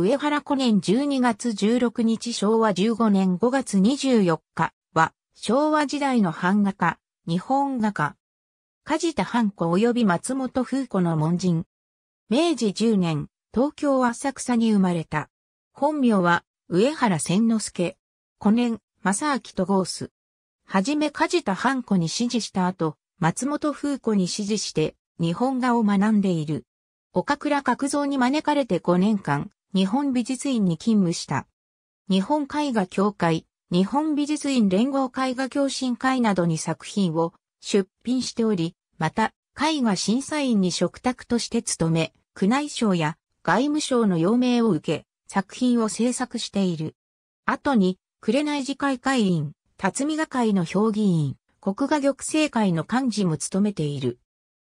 上原古年12月16日昭和15年5月24日は、昭和時代の版画家、日本画家。梶田半子及び松本風子の門人。明治10年、東京浅草に生まれた。本名は、上原千之助。古年、正明とゴース。はじめ梶田半子に指示した後、松本風子に指示して、日本画を学んでいる。岡倉角蔵に招かれて5年間、日本美術院に勤務した。日本絵画協会、日本美術院連合絵画共進会などに作品を出品しており、また、絵画審査員に嘱託として務め、区内省や外務省の要命を受け、作品を制作している。後に、紅次会会員、辰巳画会の評議員、国画玉成会の幹事も務めている。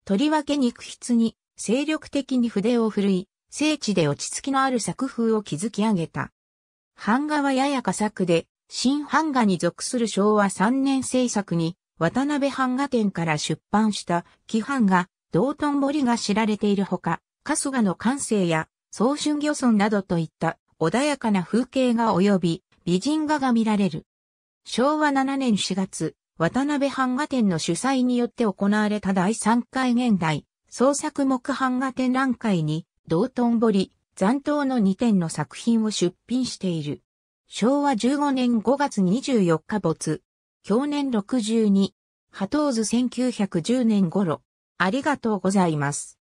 とりわけ肉筆に精力的に筆を振るい、聖地で落ち着きのある作風を築き上げた。版画はやや佳作で、新版画に属する昭和3年制作に、渡辺版画展から出版した木版画、道頓堀が知られているほか、春日の感性や、早春漁村などといった穏やかな風景が及び、美人画が見られる。昭和7年4月、渡辺版画展の主催によって行われた第3回現代創作木版画展覧会に道頓堀、残党の2点の作品を出品している。昭和15年5月24日没。去年62。ハトーズ1910年頃。ありがとうございます。